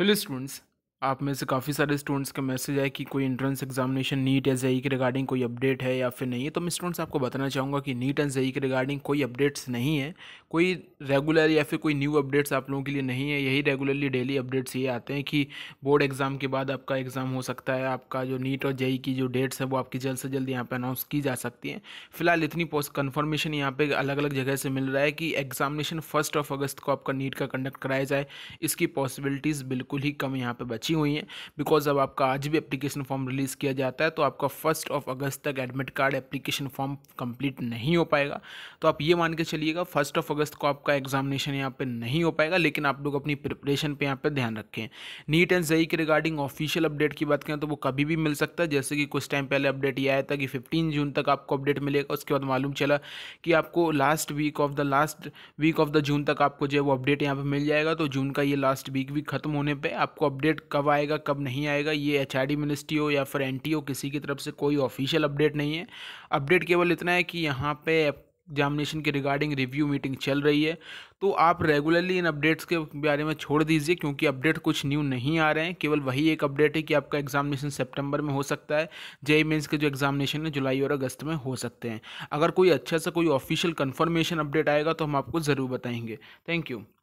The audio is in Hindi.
hello students आप में से काफ़ी सारे स्टूडेंट्स के मैसेज आए कि कोई एंट्रेंस एग्जामिनेशन नीट या जई के रिगार्डिंग कोई अपडेट है या फिर नहीं है तो मैं स्टूडेंट्स आपको बताना चाहूँगा कि नीट एंड जई के रिगार्डिंग कोई अपडेट्स नहीं है कोई रेगुलर या फिर कोई न्यू अपडेट्स आप लोगों के लिए नहीं है यही रेगुलरली डेली अपडेट्स ये आते हैं कि बोर्ड एग्ज़ाम के बाद आपका एग्ज़ाम हो सकता है आपका जो नीट और जई e e की जो डेट्स है वो आपकी जल्द से जल्द यहाँ पर अनाउंस की जा सकती है फिलहाल इतनी पोस्ट कन्फर्मेशन यहाँ पर अलग अलग जगह से मिल रहा है कि एग्जामिनेशन फर्स्ट ऑफ अगस्त को आपका नीट का कंडक्ट कराया जाए इसकी पॉसिबिलिटीज़ बिल्कुल ही कम यहाँ पर बची अच्छी हुई हैं बिकॉज अब आपका आज भी एप्लीकेशन फॉर्म रिलीज़ किया जाता है तो आपका फर्स्ट ऑफ अगस्त तक admit card application form complete नहीं हो पाएगा तो आप ये मान के चलिएगा फर्स्ट ऑफ अगस्त को आपका एग्जामिनेशन यहाँ पर नहीं हो पाएगा लेकिन आप लोग अपनी प्रिपरेशन पर यहाँ पर ध्यान रखें नीट एंड जई के रिगार्डिंग ऑफिशियल अपडेट की बात करें तो वो कभी भी मिल सकता है जैसे कि कुछ टाइम पहले अपडेट ये आया था कि फिफ्टीन जून तक आपको अपडेट मिलेगा उसके बाद मालूम चला कि आपको last week of the last week of the June तक आपको जो है वो अपडेट यहाँ पर मिल जाएगा तो जून का ये लास्ट वीक भी खत्म होने पर आपको अपडेट कब आएगा कब नहीं आएगा ये एच आर डी मिनिस्ट्री हो या फिर एन टी किसी की तरफ से कोई ऑफिशियल अपडेट नहीं है अपडेट केवल इतना है कि यहाँ पे एग्जामिनेशन के रिगार्डिंग रिव्यू मीटिंग चल रही है तो आप रेगुलरली इन अपडेट्स के बारे में छोड़ दीजिए क्योंकि अपडेट कुछ न्यू नहीं आ रहे हैं केवल वही एक अपडेट है कि आपका एग्जामिनेशन सितंबर में हो सकता है जेई मीन्स के जो एग्जामिनेशन है जुलाई और अगस्त में हो सकते हैं अगर कोई अच्छा सा कोई ऑफिशियल कन्फर्मेशन अपडेट आएगा तो हम आपको ज़रूर बताएंगे थैंक यू